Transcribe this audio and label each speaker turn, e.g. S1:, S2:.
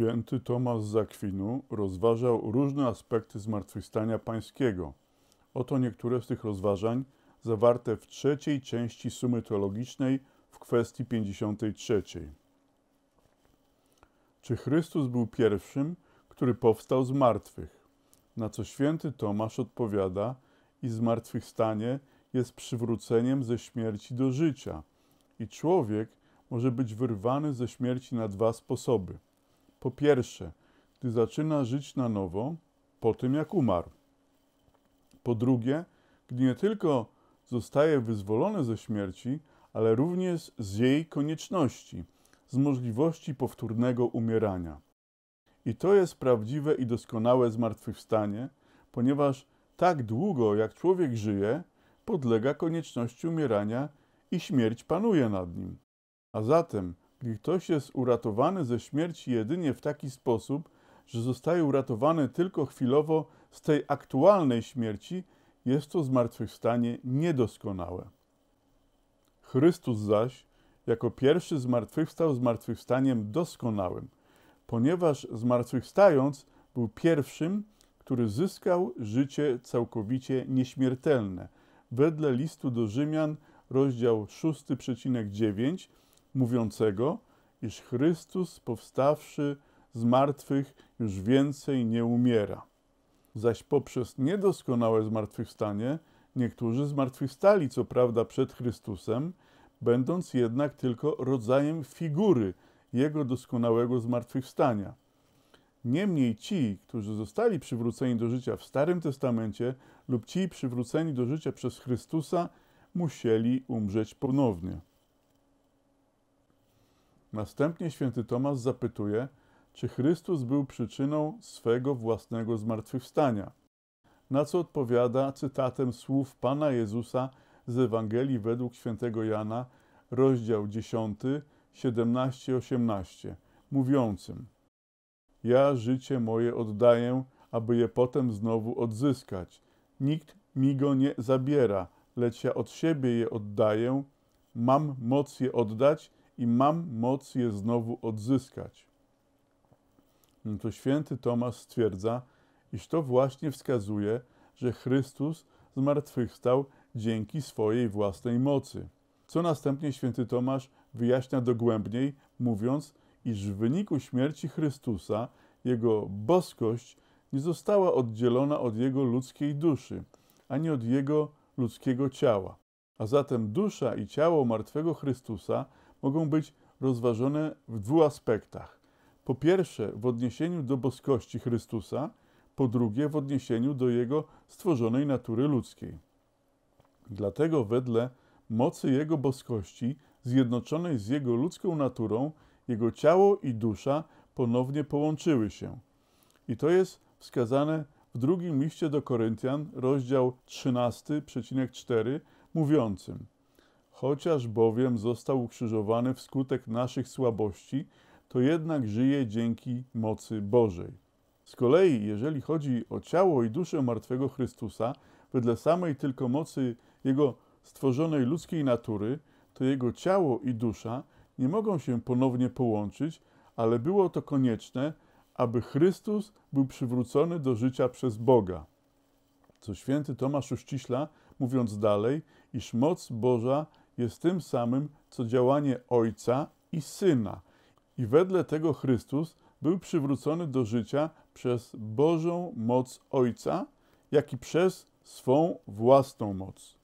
S1: Święty Tomasz z rozważał różne aspekty zmartwychwstania pańskiego. Oto niektóre z tych rozważań zawarte w trzeciej części sumy teologicznej w kwestii 53. Czy Chrystus był pierwszym, który powstał z martwych? Na co święty Tomasz odpowiada, i zmartwychwstanie jest przywróceniem ze śmierci do życia, i człowiek może być wyrwany ze śmierci na dwa sposoby – po pierwsze, gdy zaczyna żyć na nowo po tym, jak umarł. Po drugie, gdy nie tylko zostaje wyzwolony ze śmierci, ale również z jej konieczności, z możliwości powtórnego umierania. I to jest prawdziwe i doskonałe zmartwychwstanie, ponieważ tak długo jak człowiek żyje, podlega konieczności umierania i śmierć panuje nad nim. A zatem ktoś jest uratowany ze śmierci jedynie w taki sposób, że zostaje uratowany tylko chwilowo z tej aktualnej śmierci, jest to zmartwychwstanie niedoskonałe. Chrystus zaś, jako pierwszy zmartwychwstał zmartwychwstaniem doskonałym, ponieważ zmartwychwstając był pierwszym, który zyskał życie całkowicie nieśmiertelne. Wedle listu do Rzymian, rozdział 6,9 mówiącego, iż Chrystus, powstawszy z martwych, już więcej nie umiera. Zaś poprzez niedoskonałe zmartwychwstanie niektórzy zmartwychwstali, co prawda, przed Chrystusem, będąc jednak tylko rodzajem figury Jego doskonałego zmartwychwstania. Niemniej ci, którzy zostali przywróceni do życia w Starym Testamencie lub ci przywróceni do życia przez Chrystusa, musieli umrzeć ponownie. Następnie święty Tomasz zapytuje, czy Chrystus był przyczyną swego własnego zmartwychwstania. Na co odpowiada cytatem słów Pana Jezusa z Ewangelii według świętego Jana, rozdział 10, 17-18, mówiącym: Ja życie moje oddaję, aby je potem znowu odzyskać. Nikt mi go nie zabiera, lecz ja od siebie je oddaję. Mam moc je oddać i mam moc je znowu odzyskać. No to święty Tomasz stwierdza, iż to właśnie wskazuje, że Chrystus zmartwychwstał dzięki swojej własnej mocy. Co następnie święty Tomasz wyjaśnia dogłębniej, mówiąc, iż w wyniku śmierci Chrystusa jego boskość nie została oddzielona od jego ludzkiej duszy, ani od jego ludzkiego ciała. A zatem dusza i ciało martwego Chrystusa mogą być rozważone w dwóch aspektach. Po pierwsze, w odniesieniu do boskości Chrystusa, po drugie, w odniesieniu do jego stworzonej natury ludzkiej. Dlatego, wedle mocy jego boskości, zjednoczonej z jego ludzką naturą, jego ciało i dusza ponownie połączyły się. I to jest wskazane w drugim liście do Koryntian, rozdział 13,4, mówiącym: Chociaż bowiem został ukrzyżowany wskutek naszych słabości, to jednak żyje dzięki mocy Bożej. Z kolei, jeżeli chodzi o ciało i duszę martwego Chrystusa, wedle samej tylko mocy jego stworzonej ludzkiej natury, to jego ciało i dusza nie mogą się ponownie połączyć, ale było to konieczne, aby Chrystus był przywrócony do życia przez Boga. Co święty Tomasz uściśla, mówiąc dalej, iż moc Boża jest tym samym, co działanie Ojca i Syna. I wedle tego Chrystus był przywrócony do życia przez Bożą moc Ojca, jak i przez swą własną moc.